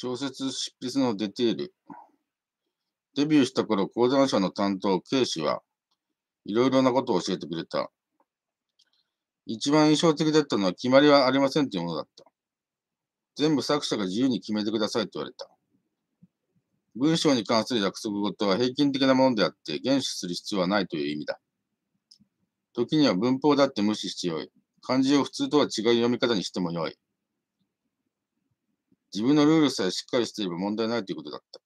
小説執筆のデテール。デビューした頃、講談社の担当、警視は、いろいろなことを教えてくれた。一番印象的だったのは、決まりはありませんというものだった。全部作者が自由に決めてくださいと言われた。文章に関する約束事は平均的なものであって、厳守する必要はないという意味だ。時には文法だって無視してよい。漢字を普通とは違う読み方にしてもよい。自分のルールさえしっかりしていれば問題ないということだった。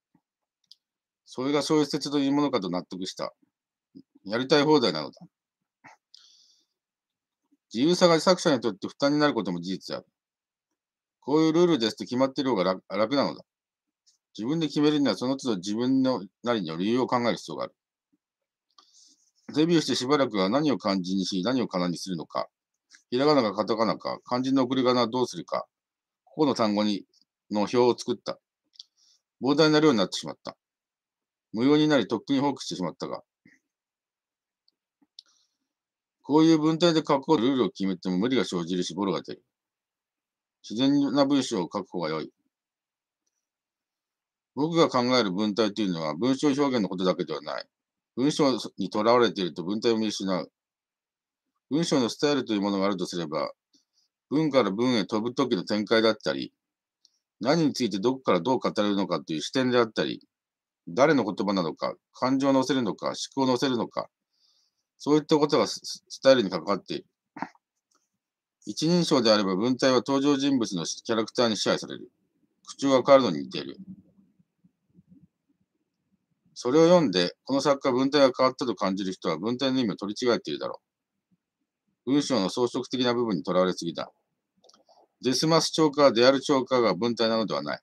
それが小説というものかと納得した。やりたい放題なのだ。自由さが作者にとって負担になることも事実である。こういうルールですと決まっている方が楽なのだ。自分で決めるにはその都度自分のなりの理由を考える必要がある。デビューしてしばらくは何を漢字にし、何を仮名にするのか、ひらがなかカタカナか、漢字の送り仮名はどうするか、ここの単語にの表を作った。膨大な量になってしまった。無用になり、とっくに放棄してしまったが、こういう文体で書こうルールを決めても無理が生じるし、ボロが出る。自然な文章を書く方が良い。僕が考える文体というのは文章表現のことだけではない。文章にとらわれていると文体を見失う。文章のスタイルというものがあるとすれば、文から文へ飛ぶ時の展開だったり、何についてどこからどう語れるのかという視点であったり、誰の言葉なのか、感情を乗せるのか、思考を乗せるのか、そういったことがスタイルに関わっている。一人称であれば文体は登場人物のキャラクターに支配される。口調が変わるのに似ている。それを読んで、この作家文体が変わったと感じる人は文体の意味を取り違えているだろう。文章の装飾的な部分にとらわれすぎだ。デスマス超過はデアル超過が文体なのではない。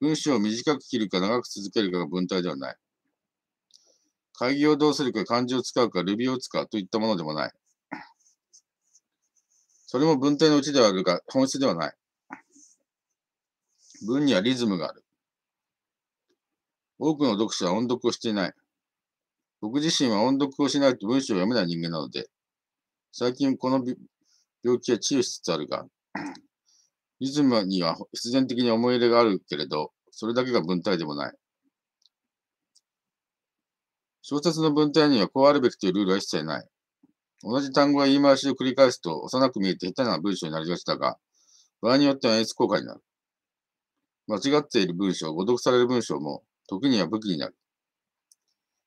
文章を短く切るか長く続けるかが文体ではない。会議をどうするか漢字を使うかルビーを使うといったものでもない。それも文体のうちではあるが本質ではない。文にはリズムがある。多くの読者は音読をしていない。僕自身は音読をしないと文章を読めない人間なので、最近この病気は治癒しつつあるが、リズムには必然的に思い入れがあるけれど、それだけが文体でもない。小説の文体にはこうあるべきというルールは一切ない。同じ単語や言い回しを繰り返すと幼く見えて下手な文章になりがちだが、場合によっては演出効果になる。間違っている文章、誤読される文章も、時には武器になる。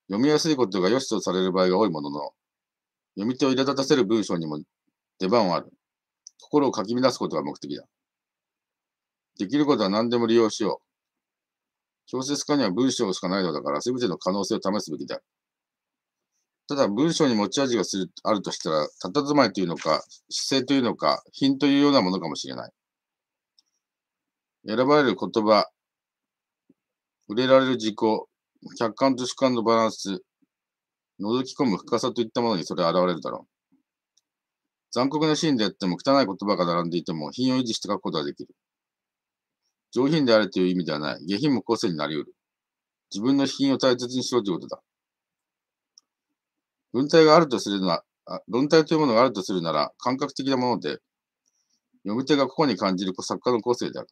読みやすいことが良しとされる場合が多いものの、読み手を苛立たせる文章にも出番はある。心をかき乱すことが目的だ。できることは何でも利用しよう。小説家には文章しかないのだから、すべての可能性を試すべきだ。ただ、文章に持ち味がするあるとしたら、たたずまいというのか、姿勢というのか、品というようなものかもしれない。選ばれる言葉、触れられる自己、客観と主観のバランス、覗き込む深さといったものにそれは現れるだろう。残酷なシーンであっても汚い言葉が並んでいても品を維持して書くことができる。上品であるという意味ではない、下品も個性になり得る。自分の品を大切にしろということだ。文体があるとするなら、文体というものがあるとするなら、感覚的なもので、読み手がここに感じる作家の個性である。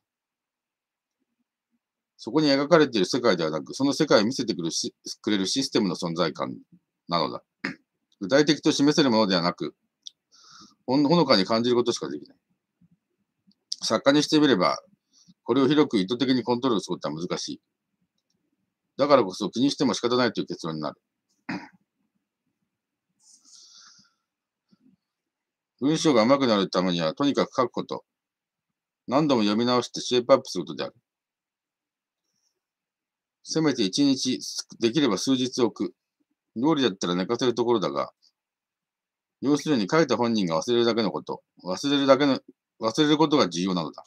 そこに描かれている世界ではなく、その世界を見せてくるくれるシステムの存在感なのだ。具体的と示せるものではなく、ほのかに感じることしかできない。作家にしてみれば、これを広く意図的にコントロールすることは難しい。だからこそ気にしても仕方ないという結論になる。文章が上手くなるためには、とにかく書くこと。何度も読み直してシェイプアップすることである。せめて一日、できれば数日置く。料理だったら寝かせるところだが、要するに書いた本人が忘れるだけのこと、忘れるだけの、忘れることが重要なのだ。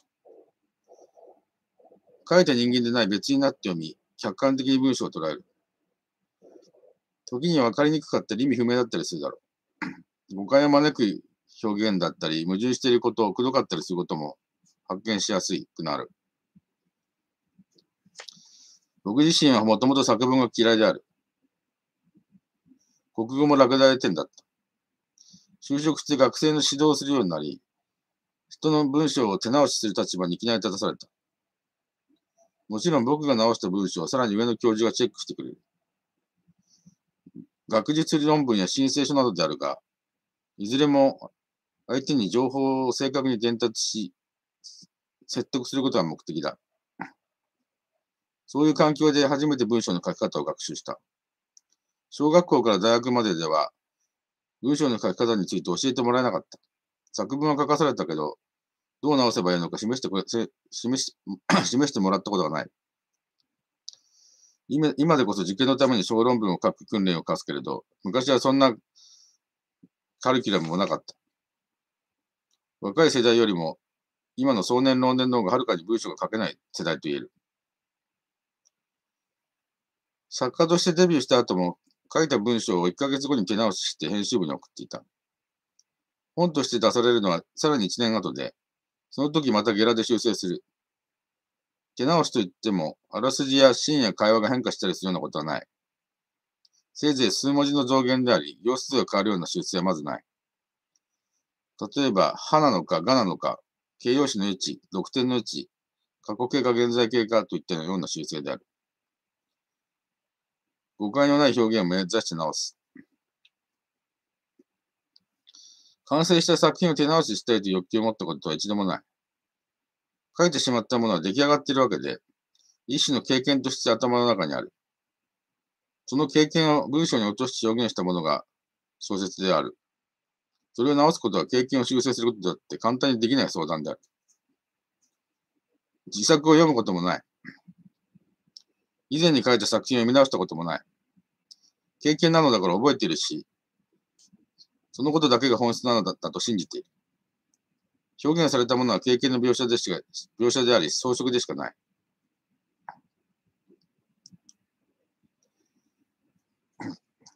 書いた人間でない別になって読み、客観的に文章を捉える。時に分かりにくかったり意味不明だったりするだろう。誤解を招く表現だったり、矛盾していること、をくどかったりすることも発見しやすくなる。僕自身はもともと作文が嫌いである。国語も落第点だった。就職して学生の指導をするようになり、人の文章を手直しする立場にいきなり立たされた。もちろん僕が直した文章はさらに上の教授がチェックしてくれる。学術論文や申請書などであるが、いずれも相手に情報を正確に伝達し、説得することが目的だ。そういう環境で初めて文章の書き方を学習した。小学校から大学まででは、文章の書き方について教えてもらえなかった。作文は書かされたけど、どう直せばいいのか示してこれ示し 示してもらったことがない。今今でこそ受験のために小論文を書く訓練を課すけれど、昔はそんなカリキュラムもなかった。若い世代よりも、今の少年論年の方がはるかに文章が書けない世代と言える。作家としてデビューした後も、書いた文章を1ヶ月後に手直しして編集部に送っていた。本として出されるのはさらに1年後で、その時またゲラで修正する。手直しといっても、あらすじや深夜会話が変化したりするようなことはない。せいぜい数文字の増減であり、行数が変わるような修正はまずない。例えば、歯なのか、がなのか、形容詞の位置、読点の位置、過去形か現在形かといったような修正である。誤解のない表現を目指して直す。完成した作品を手直ししたいという欲求を持ったことは一度もない。書いてしまったものは出来上がっているわけで、一種の経験として頭の中にある。その経験を文章に落として表現したものが小説である。それを直すことは経験を修正することだって簡単にできない相談である。自作を読むこともない。以前に書いた作品を見直したこともない。経験なのだから覚えているし、そのことだけが本質なのだったと信じている。表現されたものは経験の描写でしか描写であり、装飾でしかない。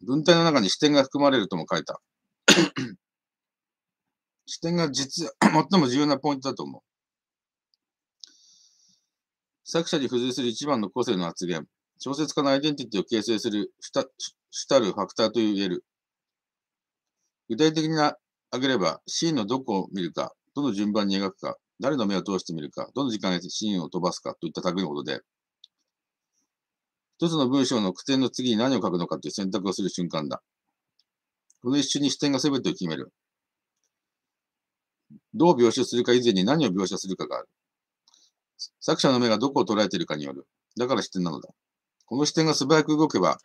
文体の中に視点が含まれるとも書いた。視点が実、最も重要なポイントだと思う。作者に付随する一番の個性の発言、小説家のアイデンティティを形成する主たるファクターと言える。具体的に挙げれば、シーンのどこを見るか、どの順番に描くか、誰の目を通してみるか、どの時間にシーンを飛ばすかといった類のことで、一つの文章の句点の次に何を書くのかという選択をする瞬間だ。この一瞬に視点が全てを決める。どう描写するか以前に何を描写するかがある。作者の目がどこを捉えているかによる。だから視点なのだ。この視点が素早く動けば、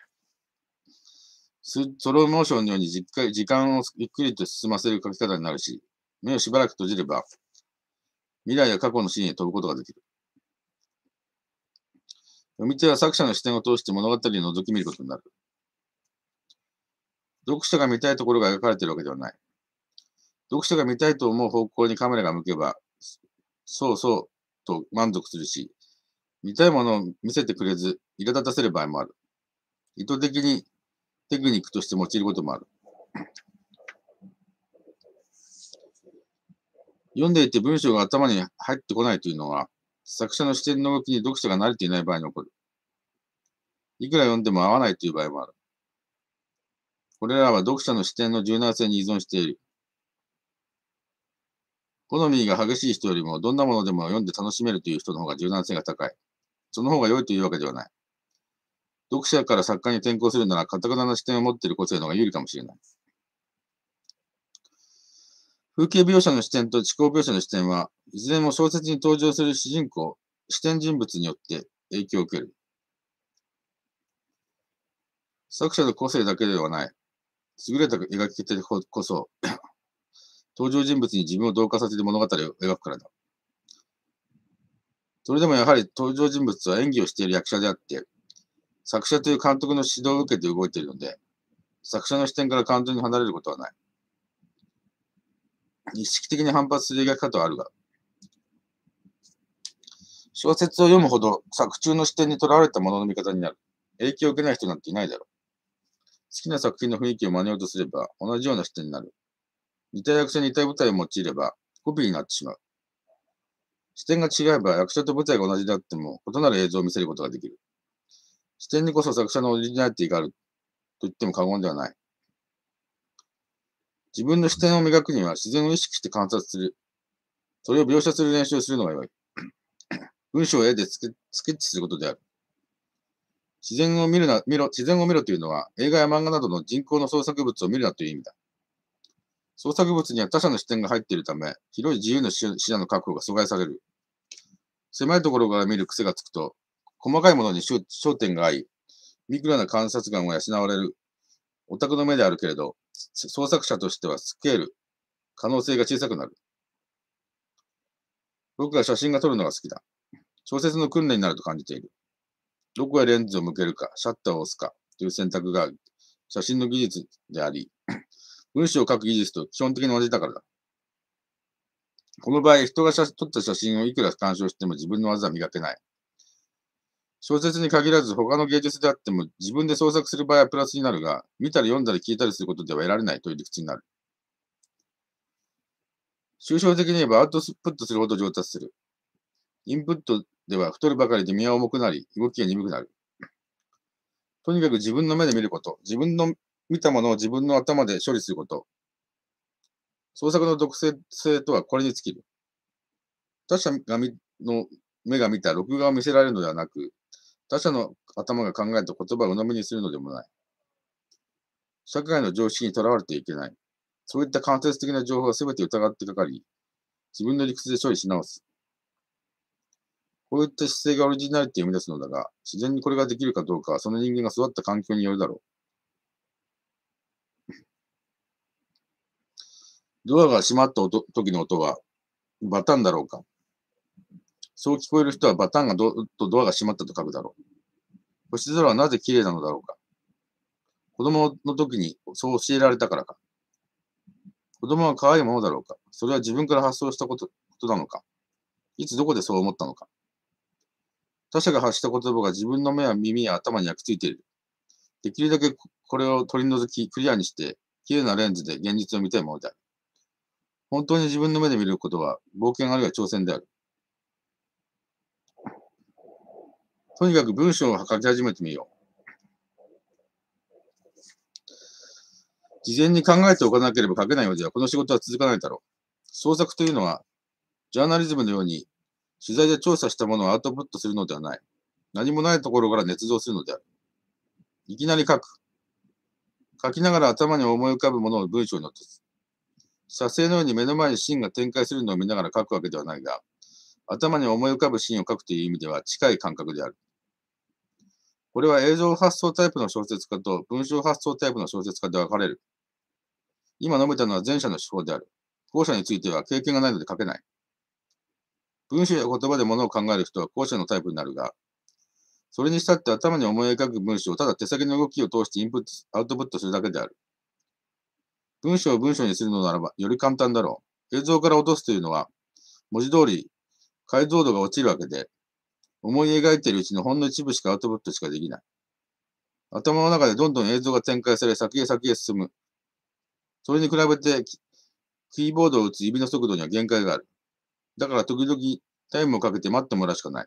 ソロモーションのように時間をゆっくりと進ませる書き方になるし、目をしばらく閉じれば、未来や過去のシーンへ飛ぶことができる。読み手は作者の視点を通して物語を覗き見ることになる。読者が見たいところが描かれているわけではない。読者が見たいと思う方向にカメラが向けば、そうそうと満足するし、見たいものを見せてくれず、苛立たせる場合もある。意図的にテクニックとして用いることもある。読んでいて文章が頭に入ってこないというのは、作者の視点の動きに読者が慣れていない場合に起こる。いくら読んでも合わないという場合もある。これらは読者の視点の柔軟性に依存している。好みが激しい人よりも、どんなものでも読んで楽しめるという人の方が柔軟性が高い。その方が良いというわけではない。読者から作家に転向するなら、カタカナの視点を持っている個性の方が有利かもしれない。風景描写の視点と思考描写の視点は、いずれも小説に登場する主人公、視点人物によって影響を受ける。作者の個性だけではない。優れた描き手こそ登場人物に自分を同化させて物語を描くからだ。それでもやはり登場人物は演技をしている役者であって、作者という監督の指導を受けて動いているので、作者の視点から完全に離れることはない。意識的に反発する描き方はあるが、小説を読むほど作中の視点にとらわれたものの見方になる。影響を受けない人なんていないだろう。好きな作品の雰囲気を真似ようとすれば同じような視点になる。似た役者に似た舞台を用いれば、コピーになってしまう。視点が違えば役者と舞台が同じであっても異なる映像を見せることができる。視点にこそ作者のオリジナリティがあると言っても過言ではない。自分の視点を磨くには自然を意識して観察する。それを描写する練習をするのが良い。文章を絵でスケッチすることである。自然を見るな、見ろ、自然を見ろというのは映画や漫画などの人工の創作物を見るなという意味だ。創作物には他者の視点が入っているため、広い自由の視野の確保が阻害される。狭いところから見る癖がつくと、細かいものに焦点が合い、ミクロな観察眼が養われる。オタクの目であるけれど、創作者としてはスケール、可能性が小さくなる。僕は写真が撮るのが好きだ。小説の訓練になると感じている。どこへレンズを向けるか、シャッターを押すかという選択が写真の技術であり、文章を書く技術と基本的に同じだからだ。この場合、人が写撮った写真をいくら鑑賞しても自分の技は磨けない。小説に限らず他の芸術であっても自分で創作する場合はプラスになるが、見たり読んだり聞いたりすることでは得られないという理屈になる。抽象的に言えばアウトプットするほど上達する。インプットでは太るばかりで身は重くなり、動きが鈍くなる。とにかく自分の目で見ること、自分の見たものを自分の頭で処理すること。創作の独性性とはこれに尽きる。他者がみの目が見た録画を見せられるのではなく、他者の頭が考えた言葉を鵜呑みにするのでもない。社会の常識にとらわれていけない。そういった間接的な情報は全て疑ってかかり、自分の理屈で処理し直す。こういった姿勢がオリジナリティを生み出すのだが、自然にこれができるかどうかはその人間が育った環境によるだろう。ドアが閉まった音時の音はバタンだろうか。そう聞こえる人はバタンがドとドアが閉まったと書くだろう。星空はなぜ綺麗なのだろうか。子供の時にそう教えられたからか。子供は可愛いものだろうか。それは自分から発想したことことなのか。いつどこでそう思ったのか。他者が発した言葉が自分の目や耳や頭に焼き付いている。できるだけこれを取り除き、クリアにして、綺麗なレンズで現実を見たいものである。本当に自分の目で見ることは冒険あるいは挑戦である。とにかく文章を書き始めてみよう。事前に考えておかなければ書けないようではこの仕事は続かないだろう。創作というのは、ジャーナリズムのように取材で調査したものをアウトプットするのではない。何もないところから捏造するのである。いきなり書く。書きながら頭に思い浮かぶものを文章に落とす。写生のように目の前に芯が展開するのを見ながら書くわけではないが、頭に思い浮かぶシーンを書くという意味では近い感覚である。これは映像発想タイプの小説家と文章発想タイプの小説家で分かれる。今述べたのは前者の手法である。後者については経験がないので書けない。文章や言葉で物を考える人は後者のタイプになるが、それにしたって頭に思い描く文章をただ手先の動きを通してインプット、アウトプットするだけである。文章を文章にするのならば、より簡単だろう。映像から落とすというのは、文字通り解像度が落ちるわけで、思い描いているうちのほんの一部しかアウトプットしかできない。頭の中でどんどん映像が展開され、先へ先へ進む。それに比べて、キーボードを打つ指の速度には限界がある。だから時々タイムをかけて待ってもらうしかない。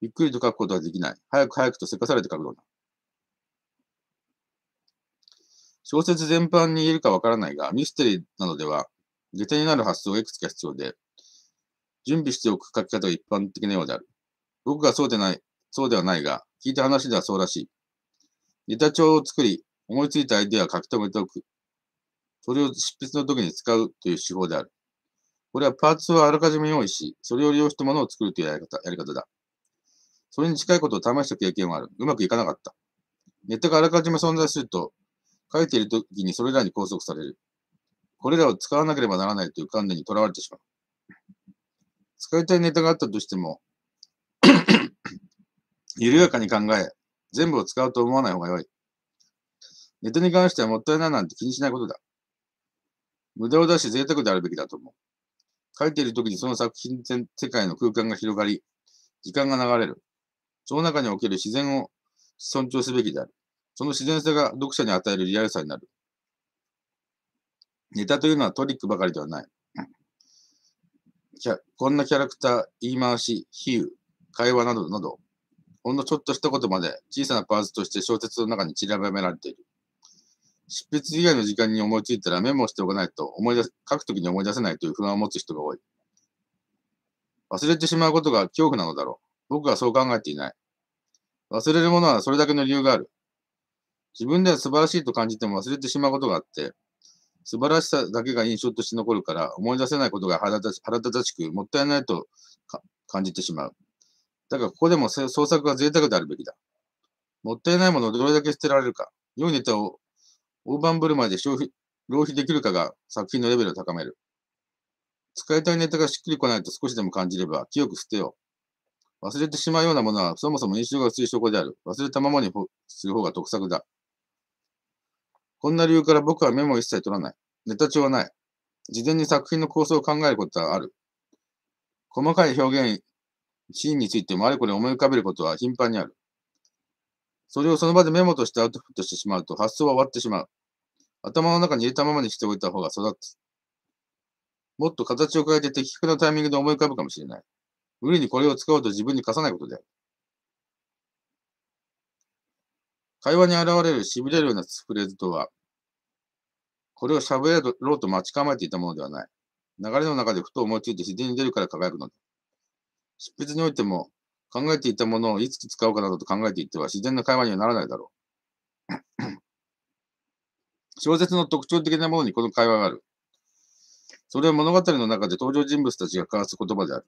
ゆっくりと書くことはできない。早く早くとせかされて書くのだ。小説全般に言えるかわからないが、ミステリーなどでは、下手になる発想がいくつか必要で、準備しておく書き方が一般的なようである。僕がそうでない、そうではないが、聞いた話ではそうらしい。ネタ帳を作り、思いついたアイデアを書き留めておく。それを執筆の時に使うという手法である。これはパーツをあらかじめ用意し、それを利用してものを作るというやり方やり方だ。それに近いことを試した経験はある。うまくいかなかった。ネタがあらかじめ存在すると、書いているときにそれらに拘束される。これらを使わなければならないという観念にとらわれてしまう。使いたいネタがあったとしても 緩やかに考え、全部を使うと思わない方が良い。ネタに関してはもったいないなんて気にしないことだ。無駄を出し贅沢であるべきだと思う。書いているときにその作品世界の空間が広がり、時間が流れる。その中における自然を尊重すべきである。その自然性が読者に与えるリアルさになる。ネタというのはトリックばかりではない。こんなキャラクター、言い回し、比喩、会話などなど、ほんのちょっとしたことまで小さなパーツとして小説の中に散らばめられている。執筆以外の時間に思いついたらメモしておかないと思い出書くときに思い出せないという不安を持つ人が多い。忘れてしまうことが恐怖なのだろう。僕はそう考えていない。忘れるものはそれだけの理由がある。自分では素晴らしいと感じても忘れてしまうことがあって、素晴らしさだけが印象として残るから、思い出せないことが腹立たしく、もったいないと感じてしまう。だが、ここでも創作は贅沢であるべきだ。もったいないものをどれだけ捨てられるか、良いネタを大盤振る舞いで消費、浪費できるかが作品のレベルを高める。使いたいネタがしっくりこないと少しでも感じれば、清く捨てよう。忘れてしまうようなものは、そもそも印象が薄い証拠である。忘れたままにする方が得策だ。こんな理由から僕はメモを一切取らない。ネタ帳はない。事前に作品の構想を考えることはある。細かい表現、シーンについてもあれこれ思い浮かべることは頻繁にある。それをその場でメモとしてアウトプットしてしまうと発想は終わってしまう。頭の中に入れたままにしておいた方が育つ。もっと形を変えて的確なタイミングで思い浮かぶかもしれない。無理にこれを使おうと自分に課さないことである。会話に現れる痺れるようなフレーズとは、これを喋ろうと待ち構えていたものではない。流れの中でふと思いついて自然に出るから輝くのだ。執筆においても、考えていたものをいつ使うかなどと考えていては自然な会話にはならないだろう。小説の特徴的なものにこの会話がある。それは物語の中で登場人物たちが交わす言葉である。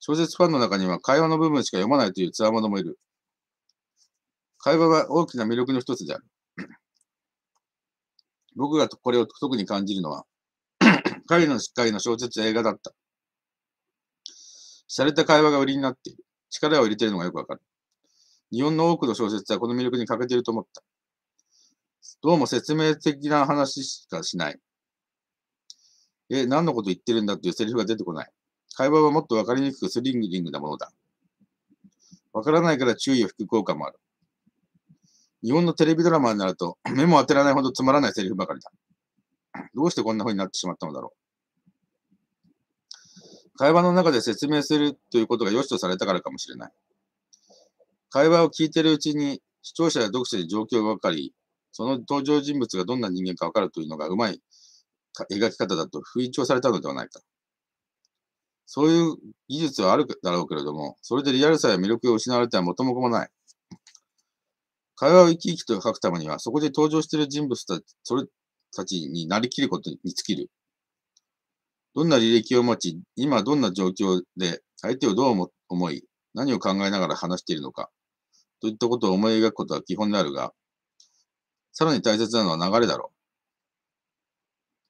小説ファンの中には会話の部分しか読まないという強者もいる。会話が大きな魅力の一つである。僕がこれを特に感じるのは、彼のしっかりの小説や映画だった。洒落た会話が売りになっている。力を入れているのがよくわかる。日本の多くの小説はこの魅力に欠けていると思った。どうも説明的な話しかしない。え、何のこと言ってるんだっていうセリフが出てこない。会話はもっとわかりにくくスリングリングなものだ。わからないから注意を引く効果もある。日本のテレビドラマになると、目も当てられないほどつまらないセリフばかりだ。どうしてこんな風になってしまったのだろう。会話の中で説明するということが良しとされたからかもしれない。会話を聞いているうちに、視聴者や読者に状況が分かり、その登場人物がどんな人間か分かるというのがうまい描き方だと不意調されたのではないか。そういう技術はあるだろうけれども、それでリアルさや魅力が失われては元も子もない。会話を生き生きと書くためには、そこで登場している人物たち、それたちになりきることに尽きる。どんな履歴を持ち、今どんな状況で相手をどう思い、何を考えながら話しているのか、といったことを思い描くことは基本であるが、さらに大切なのは流れだろ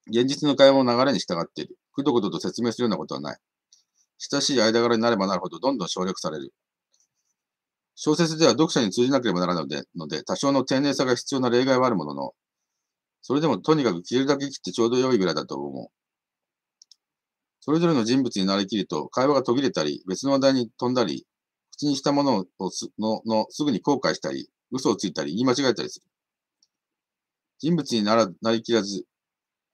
う。現実の会話も流れに従っている。くどくどと説明するようなことはない。親しい間柄になればなるほどどんどん省略される。小説では読者に通じなければならないので、ので多少の丁寧さが必要な例外はあるものの、それでもとにかく切るだけ切ってちょうど良いぐらいだと思う。それぞれの人物になりきると、会話が途切れたり、別の話題に飛んだり、口にしたものをすののすぐに後悔したり、嘘をついたり、言い間違えたりする。人物にならなりきらず、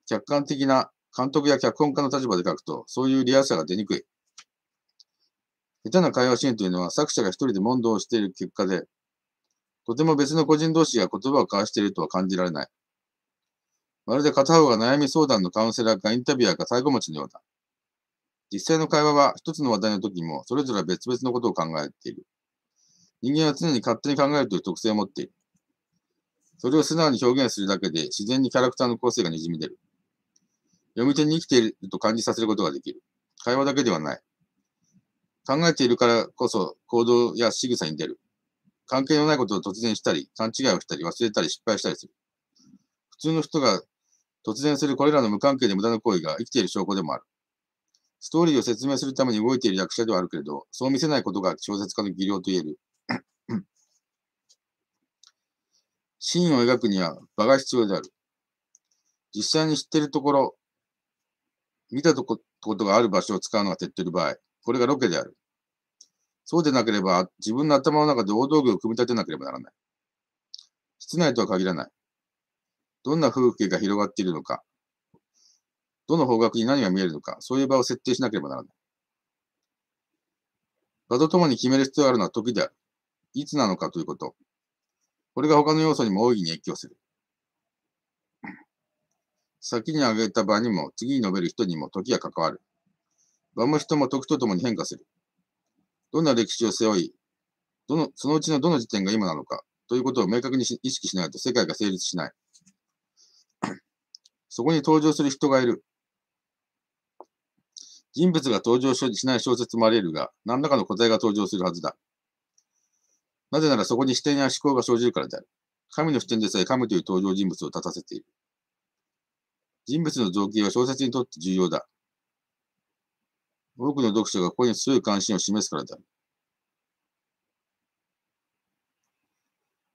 客観的な監督や脚本家の立場で書くと、そういうリアルさが出にくい。下手な会話シーンというのは作者が一人で問答をしている結果で、とても別の個人同士が言葉を交わしているとは感じられない。まるで片方が悩み相談のカウンセラーかインタビュアーか最後持ちのようだ。実際の会話は一つの話題の時もそれぞれ別々のことを考えている。人間は常に勝手に考えるという特性を持っている。それを素直に表現するだけで自然にキャラクターの構成がにじみ出る。読み手に生きていると感じさせることができる。会話だけではない。考えているからこそ行動や仕草に出る。関係のないことを突然したり、勘違いをしたり、忘れたり、失敗したりする。普通の人が突然するこれらの無関係で無駄な行為が生きている証拠でもある。ストーリーを説明するために動いている役者ではあるけれど、そう見せないことが小説家の技量と言える。シーンを描くには場が必要である。実際に知っているところ、見たとことがある場所を使うのが手っ取り場合、これがロケである。そうでなければ、自分の頭の中で大道具を組み立てなければならない。室内とは限らない。どんな風景が広がっているのか、どの方角に何が見えるのか、そういう場を設定しなければならない。場とともに決める必要があるのは時である。いつなのかということ。これが他の要素にも大いに影響する。先に挙げた場にも、次に述べる人にも時が関わる。場も人も時とともに変化する。どんな歴史を背負い、どの、そのうちのどの時点が今なのか、ということを明確に意識しないと世界が成立しない。そこに登場する人がいる。人物が登場しない小説もあり得るが、何らかの答えが登場するはずだ。なぜならそこに視点や思考が生じるからである。神の視点でさえ神という登場人物を立たせている。人物の造形は小説にとって重要だ。多くの読者がここに強い関心を示すからだ。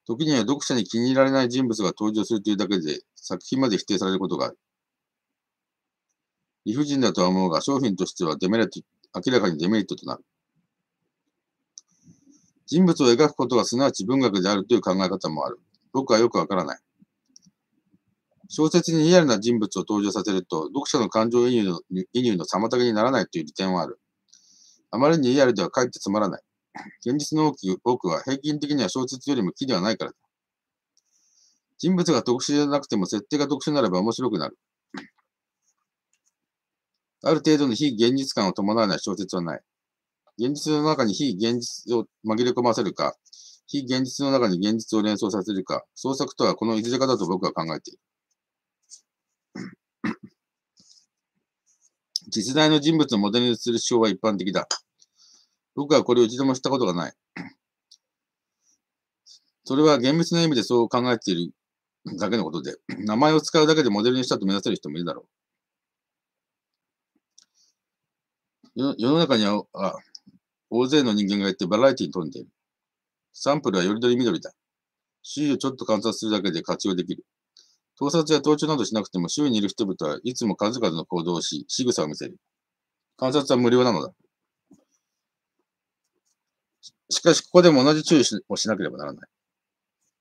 時には読者に気に入られない人物が登場するというだけで作品まで否定されることがある。理不尽だとは思うが、商品としてはデメリット、明らかにデメリットとなる。人物を描くことがすなわち文学であるという考え方もある。僕はよくわからない。小説にリアルな人物を登場させると、読者の感情移入の移入の妨げにならないという利点はある。あまりにリアルではかえってつまらない。現実の多くは平均的には小説よりも木ではないからだ。人物が特殊じゃなくても設定が特殊ならば面白くなる。ある程度の非現実感を伴わない小説はない。現実の中に非現実を紛れ込ませるか、非現実の中に現実を連想させるか、創作とはこのいずれかだと僕は考えている。実在の人物をモデルにする手法は一般的だ。僕はこれを一度もしたことがない。それは厳密な意味でそう考えているだけのことで、名前を使うだけでモデルにしたと目指せる人もいるだろう。世の中には大勢の人間がいてバラエティに富んでいる。サンプルはよりどり緑だ。周囲をちょっと観察するだけで活用できる。盗撮や盗聴などしなくても、周囲にいる人々はいつも数々の行動をし、仕草を見せる。観察は無料なのだ。しかし、ここでも同じ注意をしなければならない。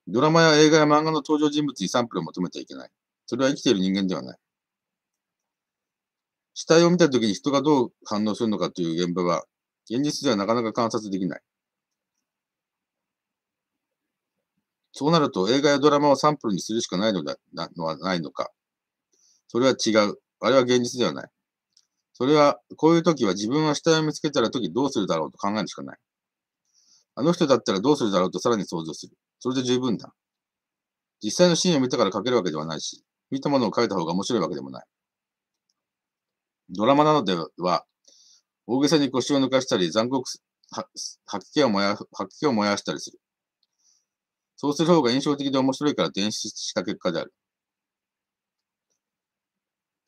ドラマや映画や漫画の登場人物にサンプルを求めてはいけない。それは生きている人間ではない。死体を見たときに人がどう反応するのかという現場は、現実ではなかなか観察できない。そうなると映画やドラマをサンプルにするしかないのだなのはないのか。それは違う。あれは現実ではない。それは、こういう時は自分は死体を見つけたら時どうするだろうと考えるしかない。あの人だったらどうするだろうとさらに想像する。それで十分だ。実際のシーンを見たから書けるわけではないし、見たものを書いた方が面白いわけでもない。ドラマなどでは、大げさに腰を抜かしたり、残酷、吐き気を燃や、吐き気を燃やしたりする。そうする方が印象的で面白いから伝出した結果である。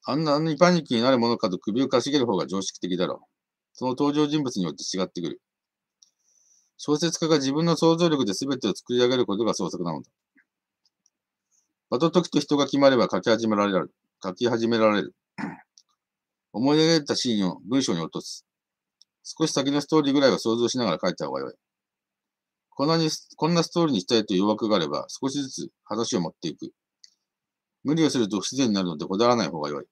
あんなにパニックになるものかと首をかしげる方が常識的だろう。その登場人物によって違ってくる。小説家が自分の想像力で全てを作り上げることが創作なのだ。場と時と人が決まれば書き始められる。書き始められる。思い描いたシーンを文章に落とす。少し先のストーリーぐらいは想像しながら書いた方がよい。こんなに、こんなストーリーにしたいという枠があれば、少しずつ話を持っていく。無理をすると不自然になるのでこだわらない方が良い。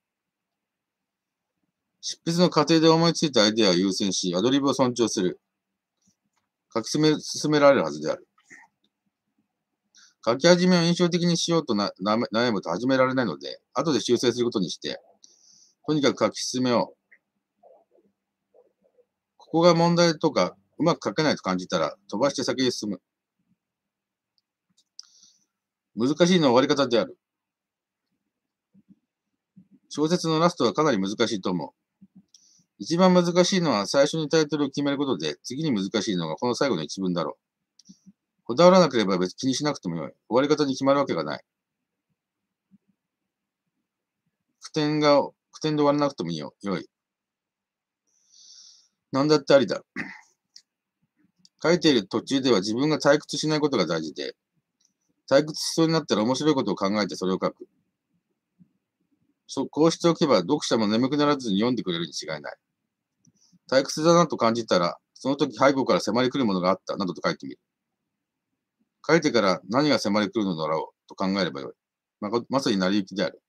執筆の過程で思いついたアイデアを優先し、アドリブを尊重する。書き進め進められるはずである。書き始めを印象的にしようとな悩むと始められないので、後で修正することにして、とにかく書き進めよう。ここが問題とかうまく書けないと感じたら、飛ばして先へ進む。難しいのは終わり方である。小説のラストはかなり難しいと思う。一番難しいのは最初にタイトルを決めることで、次に難しいのがこの最後の一文だろう。こだわらなければ別に気にしなくてもよい。終わり方に決まるわけがない。苦点が、苦点で終わらなくてもいいよ。い。なんだってありだ。書いている途中では自分が退屈しないことが大事で、退屈しそうになったら面白いことを考えてそれを書く。そこうしておけば読者も眠くならずに読んでくれるに違いない。退屈だなと感じたら、その時背後から迫り来るものがあったなどと書いてみる。書いてから何が迫り来るのだろうと考えればよい。ままさに成り行きである。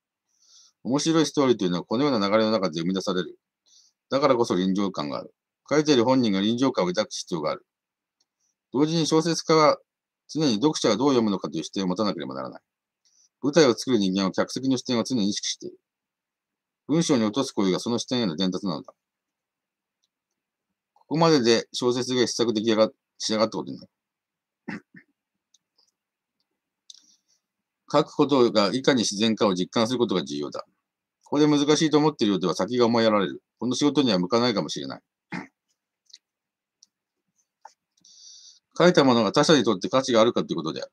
面白いストーリーというのはこのような流れの中で生み出される。だからこそ臨場感がある。書いている本人が臨場感を抱く必要がある。同時に小説家は常に読者がどう読むのかという視点を持たなければならない。舞台を作る人間は客席の視点を常に意識している。文章に落とす行為がその視点への伝達なのだ。ここまでで小説が試作出来上が仕上がったことになる。書くことがいかに自然かを実感することが重要だ。ここで難しいと思っているようでは先が思いやられる。この仕事には向かないかもしれない。書いたものが他者にとって価値があるかということである。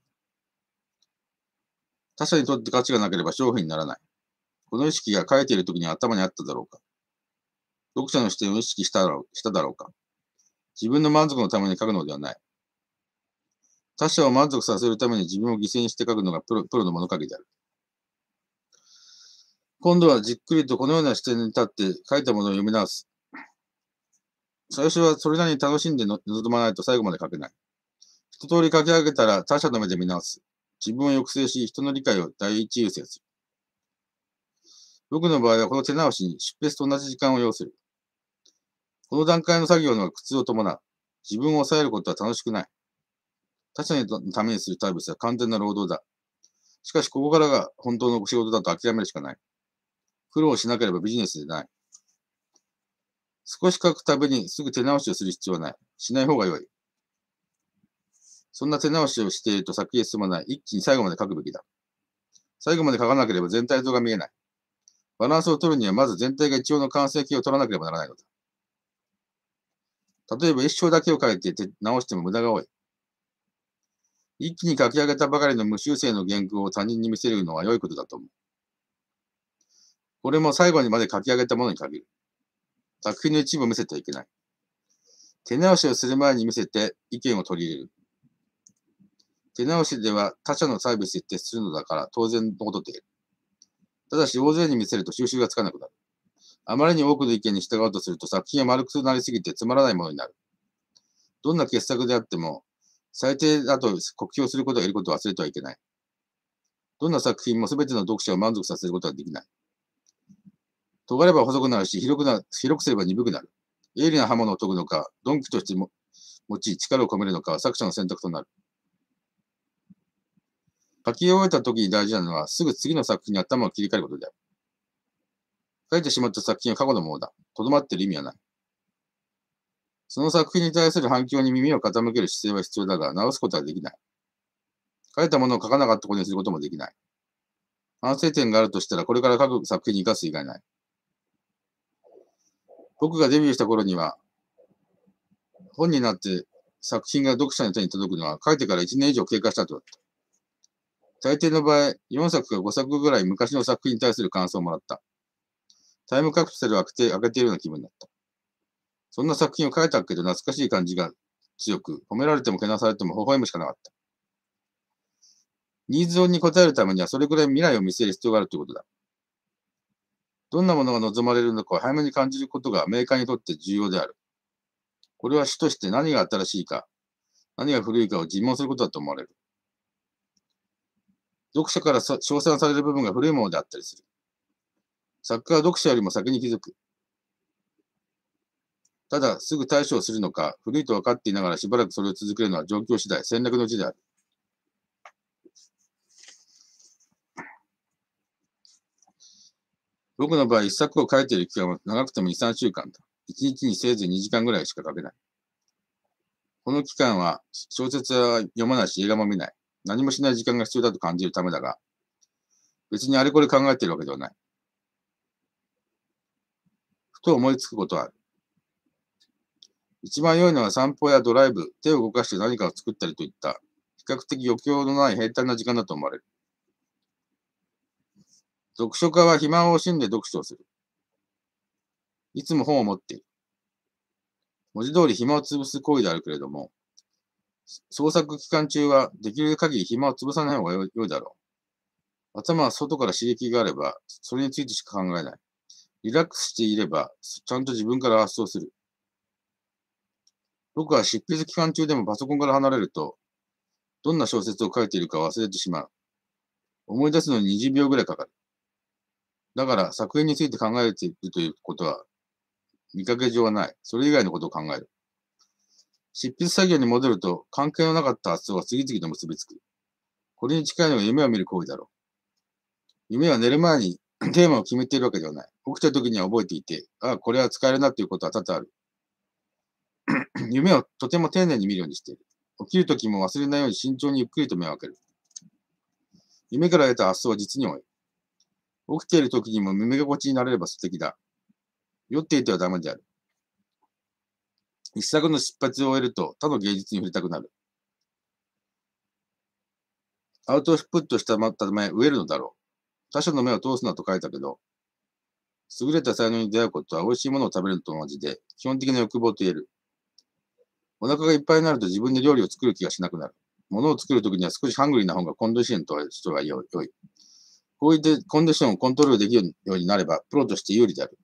他者にとって価値がなければ商品にならない。この意識が書いている時に頭にあっただろうか読者の視点を意識したしただろうか自分の満足のために書くのではない。他者を満足させるために自分を犠牲にして書くのがプロプロの物書きである。今度はじっくりとこのような視点に立って書いたものを読み直す。最初はそれなりに楽しんで臨まないと最後まで書けない。一通り書き上げたら他者の目で見直す。自分を抑制し、人の理解を第一優先する。僕の場合はこの手直しに執筆と同じ時間を要する。この段階の作業の苦痛を伴う。自分を抑えることは楽しくない。他者のためにするタイプは完全な労働だ。しかし、ここからが本当の仕事だと諦めるしかない。苦労しなければビジネスでない。少し書くたびにすぐ手直しをする必要はない。しない方が良い。そんな手直しをしていると先へ進まない。一気に最後まで書くべきだ。最後まで書かなければ全体像が見えない。バランスを取るには、まず全体が一応の完成形を取らなければならないのだ。例えば、一章だけを書いて直しても無駄が多い。一気に書き上げたばかりの無修正の原稿を他人に見せるのは良いことだと思う。これも最後にまで書き上げたものに限る。作品の一部を見せてはいけない。手直しをする前に見せて意見を取り入れる。手直しでは他者のサービスに徹するのだから当然のことである。ただし、大勢に見せると収集がつかなくなる。あまりに多くの意見に従おうとすると作品が丸くなりすぎてつまらないものになる。どんな傑作であっても、最低だと酷評することがいることを忘れてはいけない。どんな作品も全ての読者を満足させることはできない。尖れば細くなるし、広くな広くすれば鈍くなる。鋭利な刃物を研ぐのか、鈍器としても持ち、力を込めるのかは作者の選択となる。書き終えた時に大事なのは、すぐ次の作品に頭を切り替えることである。書いてしまった作品は過去のものだ。とどまっている意味はない。その作品に対する反響に耳を傾ける姿勢は必要だが、直すことはできない。書いたものを書かなかったことにすることもできない。反省点があるとしたら、これから書く作品に生かす以外ない。僕がデビューした頃には、本になって作品が読者の手に届くのは書いてから1年以上経過したとだった。大抵の場合、4作か5作ぐらい昔の作品に対する感想をもらった。タイムカプセルを開けて、開けているような気分だった。そんな作品を書いたけど懐かしい感じが強く、褒められてもけなされても微笑むしかなかった。ニーズに応えるためにはそれぐらい未来を見据える必要があるということだ。どんなものが望まれるのかを早めに感じることがメーカーにとって重要である。これは主として何が新しいか、何が古いかを尋問することだと思われる。読者から称賛される部分が古いものであったりする。作家は読者よりも先に気づく。ただ、すぐ対処をするのか、古いと分かっていながらしばらくそれを続けるのは状況次第、戦略のうちである。僕の場合、一作を書いている期間は長くても2、3週間だ。1日にせいぜい2時間ぐらいしか書けない。この期間は小説は読まないし映画も見ない。何もしない時間が必要だと感じるためだが、別にあれこれ考えているわけではない。ふと思いつくことはある。一番良いのは散歩やドライブ、手を動かして何かを作ったりといった、比較的余興のない平坦な時間だと思われる。読書家は肥満を惜しんで読書をする。いつも本を持っている。文字通り暇を潰す行為であるけれども、創作期間中はできる限り暇を潰さない方が良いだろう。頭は外から刺激があれば、それについてしか考えない。リラックスしていれば、ちゃんと自分から発想する。僕は執筆期間中でもパソコンから離れると、どんな小説を書いているか忘れてしまう。思い出すのに20秒ぐらいかかる。だから作品について考えているということは、見かけ上はない。それ以外のことを考える。執筆作業に戻ると関係のなかった発想が次々と結びつく。これに近いのが夢を見る行為だろう。夢は寝る前に テーマを決めているわけではない。起きた時には覚えていて、ああ、これは使えるなということは多々ある。夢をとても丁寧に見るようにしている。起きる時も忘れないように慎重にゆっくりと目を開ける。夢から得た発想は実に多い。起きている時にも耳心地になれれば素敵だ。酔っていてはダメである。一作の出発を終えると他の芸術に触れたくなる。アウトプットしたまった植えるのだろう。他者の目を通すなと書いたけど、優れた才能に出会うことは美味しいものを食べるのと同じで、基本的な欲望と言える。お腹がいっぱいになると自分で料理を作る気がしなくなる。物を作るときには少しハングリーな方がコンディションとは人が良い。こういったコンディションをコントロールできるようになれば、プロとして有利である。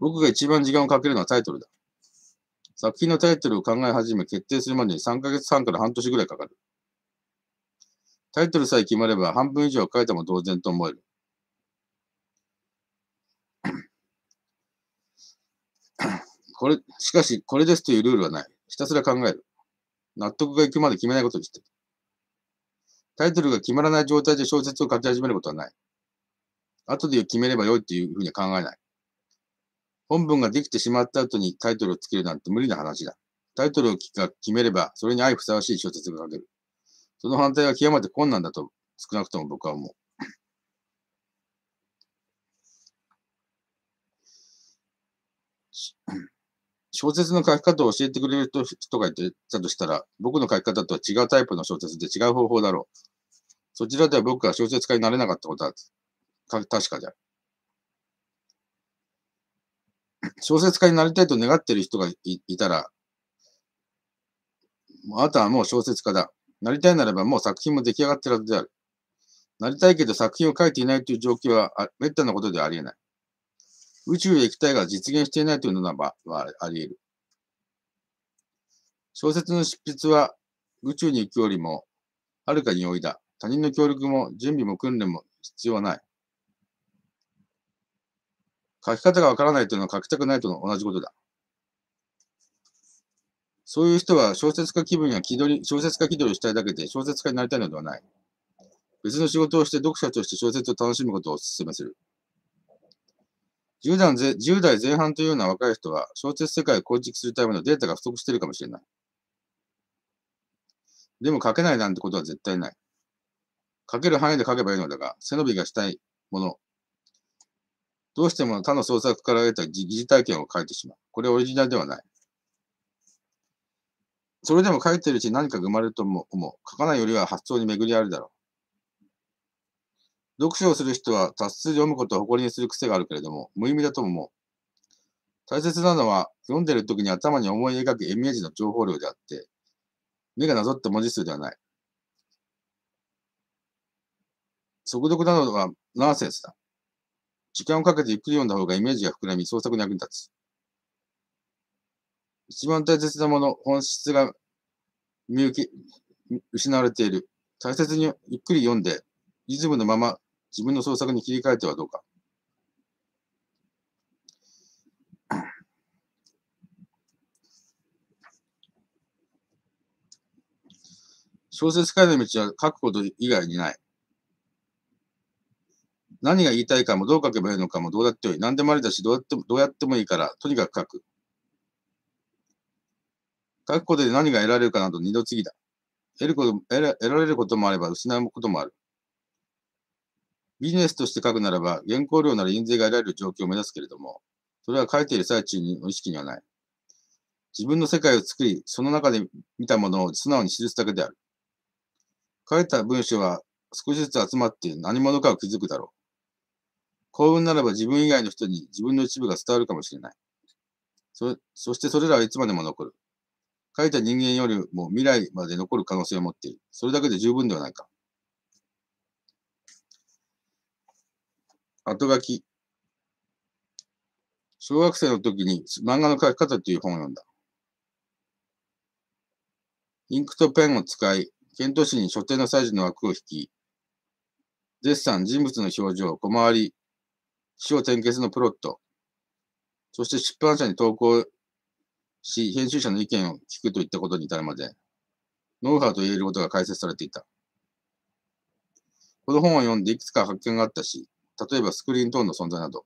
僕が一番時間をかけるのはタイトルだ。作品のタイトルを考え始め、決定するまでに3ヶ月半から半年ぐらいかかる。タイトルさえ決まれば半分以上書いても同然と思える。これ、しかし、これですというルールはない。ひたすら考える。納得がいくまで決めないことにしてる。タイトルが決まらない状態で小説を書き始めることはない。後で決めればよいっていうふうには考えない。本文ができてしまった後にタイトルをつけるなんて無理な話だ。タイトルを決めれば、それに相ふさわしい小説が書ける。その反対は極めて困難だと、少なくとも僕は思う。小説の書き方を教えてくれる人がいたとしたら、僕の書き方とは違うタイプの小説で違う方法だろう。そちらでは僕が小説家になれなかったことは確かじゃ。小説家になりたいと願っている人がいたら、あなたはもう小説家だ。なりたいならばもう作品も出来上がってるはずである。なりたいけど作品を書いていないという状況は滅多なことではありえない。宇宙へ行きたいが実現していないというのならはあり得る。小説の執筆は宇宙に行くよりもはるかに容易だ。他人の協力も準備も訓練も必要はない。書き方がわからないというのは書きたくないとの同じことだ。そういう人は小説家気分や気取り、小説家気取りしたいだけで小説家になりたいのではない。別の仕事をして読者として小説を楽しむことをお勧めする。10代 ,10 代前半というような若い人は小説世界を構築するためのデータが不足しているかもしれない。でも書けないなんてことは絶対ない。書ける範囲で書けばいいのだが、背伸びがしたいもの、どうしても他の創作から得た疑似体験を書いてしまう。これはオリジナルではない。それでも書いてるうち何かが生まれると思う。書かないよりは発想に巡りあるだろう。読書をする人は多数読むことを誇りにする癖があるけれども、無意味だと思う。大切なのは、読んでる時に頭に思い描くイメージの情報量であって、目がなぞった文字数ではない。速読などはナンセンスだ。時間をかけてゆっくり読んだ方がイメージが膨らみ、創作に役に立つ。一番大切なもの、本質が見受け、失われている。大切にゆっくり読んで、リズムのまま自分の創作に切り替えてはどうか。小説家いの道は書くこと以外にない。何が言いたいかも、どう書けばいいのかも、どうだってよい。何でもありだし、どうやってもどうやってもいいから、とにかく書く。書くことで何が得られるかなど二度次だ。得ること得ら得られることもあれば、失うこともある。ビジネスとして書くならば、原稿料なら印税が得られる状況を目指すけれども、それは書いている最中の意識にはない。自分の世界を作り、その中で見たものを素直に記すだけである。書いた文章は少しずつ集まって何者かをづくだろう。幸運ならば自分以外の人に自分の一部が伝わるかもしれない。そそしてそれらはいつまでも残る。書いた人間よりも未来まで残る可能性を持っている。それだけで十分ではないか。後書き。小学生の時に漫画の書き方という本を読んだ。インクとペンを使い、剣討士に書店のサイズの枠を引き、デッサン、人物の表情、小回り、死を点結のプロット、そして出版社に投稿し、編集者の意見を聞くといったことに至るまで、ノウハウと言えることが解説されていた。この本を読んでいくつか発見があったし、例えばスクリーン等の存在など、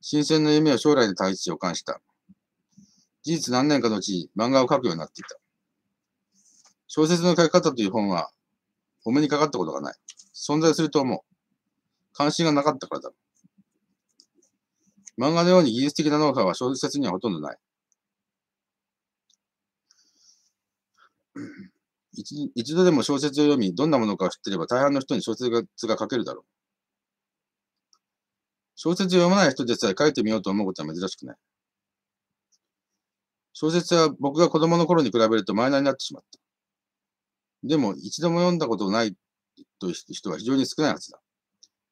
新鮮な夢を将来に対して予感した。事実何年かのうち漫画を描くようになっていた。小説の書き方という本は、お目にかかったことがない。存在すると思う。関心がなかったからだ。漫画のように技術的なノウハウは小説にはほとんどない。一一度でも小説を読み、どんなものかを知っていれば大半の人に小説が書けるだろう。小説を読まない人でさえ書いてみようと思うことは珍しくない。小説は僕が子供の頃に比べるとマイナーになってしまった。でも、一度も読んだことないという人は非常に少ないはずだ。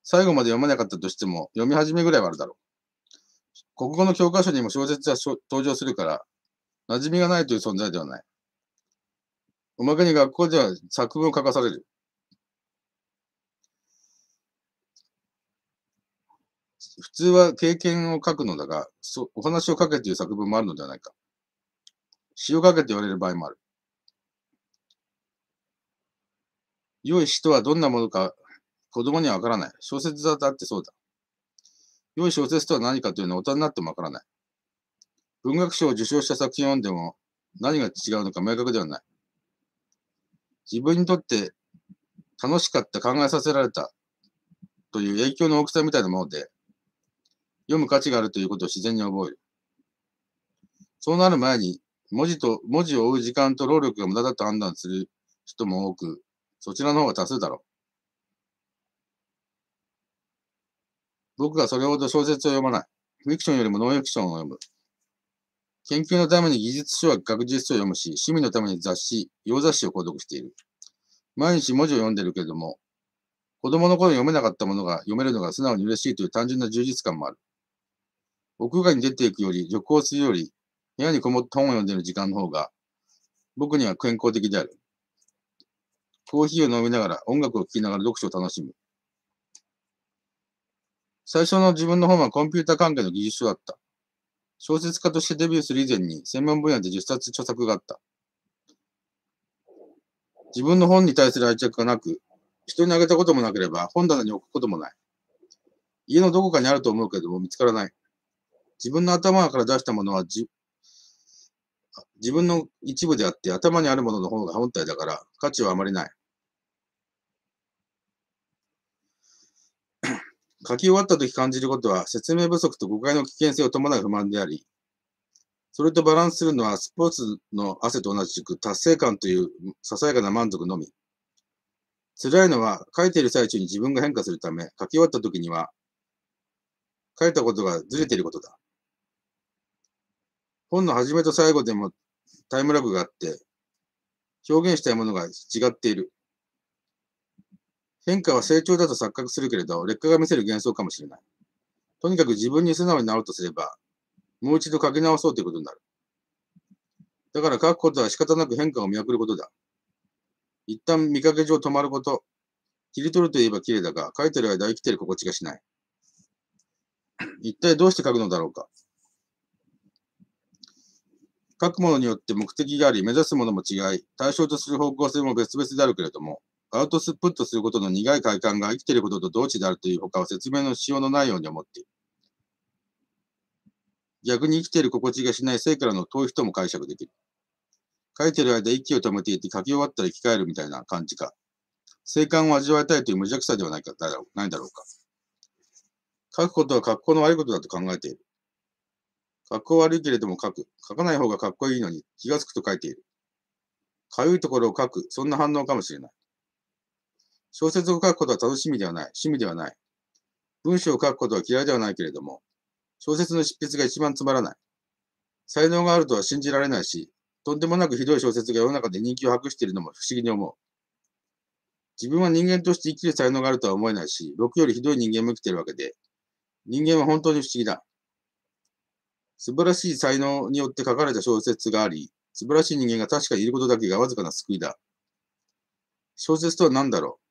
最後まで読まなかったとしても、読み始めぐらいはあるだろう。国語の教科書にも小説は登場するから、馴染みがないという存在ではない。おまけに学校では作文を書かされる。普通は経験を書くのだが、そお話を書けという作文もあるのではないか。詩を書けと言われる場合もある。良い詩とはどんなものか子供にはわからない。小説だってあってそうだ。良い小説とは何かというのは大人になってもわからない。文学賞を受賞した作品を読んでも何が違うのか明確ではない。自分にとって楽しかった、考えさせられたという影響の大きさみたいなもので、読む価値があるということを自然に覚える。そうなる前に、文字と、文字を追う時間と労力が無駄だと判断する人も多く、そちらの方が多数だろう。僕がそれほど小説を読まない。フィクションよりもノンフィクションを読む。研究のために技術書は学術書を読むし、趣味のために雑誌、洋雑誌を購読している。毎日文字を読んでるけれども、子供の頃読めなかったものが読めるのが素直に嬉しいという単純な充実感もある。屋外に出ていくより、旅行するより、部屋にこもった本を読んでいる時間の方が、僕には健康的である。コーヒーを飲みながら、音楽を聴きながら読書を楽しむ。最初の自分の本はコンピュータ関係の技術書だった。小説家としてデビューする以前に専門分野で10冊著作があった。自分の本に対する愛着がなく、人にあげたこともなければ本棚に置くこともない。家のどこかにあると思うけれども見つからない。自分の頭から出したものは自分の一部であって頭にあるものの方が本体だから価値はあまりない。書き終わったとき感じることは、説明不足と誤解の危険性を伴う不満であり、それとバランスするのは、スポーツの汗と同じく達成感というささやかな満足のみ。辛いのは、書いている最中に自分が変化するため、書き終わった時には、書いたことがずれていることだ。本の始めと最後でもタイムラグがあって、表現したいものが違っている。変化は成長だと錯覚するけれど、劣化が見せる幻想かもしれない。とにかく自分に素直になろうとすれば、もう一度書き直そうということになる。だから書くことは仕方なく変化を見送ることだ。一旦見かけ上止まること。切り取ると言えば綺麗だが、書いてる間生きてる心地がしない。一体どうして書くのだろうか。書くものによって目的があり、目指すものも違い、対象とする方向性も別々であるけれども、アウトスプットすることの苦い快感が生きていることと同値であるという他は説明のしようのないように思っている。逆に生きている心地がしない生からの遠い人も解釈できる。書いてる間息を止めていて書き終わったら生き返るみたいな感じか。生感を味わいたいという無邪気さではないかないだろうか。書くことは格好の悪いことだと考えている。格好悪いけれども書く。書かない方が格好いいのに気がつくと書いている。かゆいところを書く。そんな反応かもしれない。小説を書くことは楽しみではない、趣味ではない。文章を書くことは嫌いではないけれども、小説の執筆が一番つまらない。才能があるとは信じられないし、とんでもなくひどい小説が世の中で人気を博しているのも不思議に思う。自分は人間として生きる才能があるとは思えないし、僕よりひどい人間も生きているわけで、人間は本当に不思議だ。素晴らしい才能によって書かれた小説があり、素晴らしい人間が確かにいることだけがわずかな救いだ。小説とは何だろう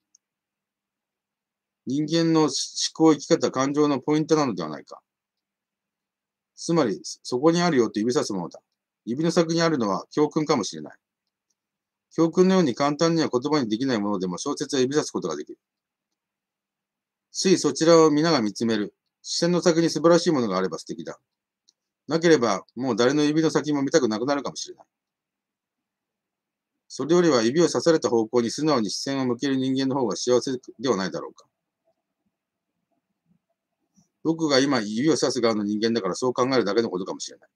人間の思考、生き方、感情のポイントなのではないか。つまり、そこにあるよと指さすものだ。指の先にあるのは教訓かもしれない。教訓のように簡単には言葉にできないものでも小説は指さすことができる。ついそちらを皆が見つめる。視線の先に素晴らしいものがあれば素敵だ。なければ、もう誰の指の先も見たくなくなるかもしれない。それよりは指を刺された方向に素直に視線を向ける人間の方が幸せではないだろうか。僕が今指を指す側の人間だからそう考えるだけのことかもしれない。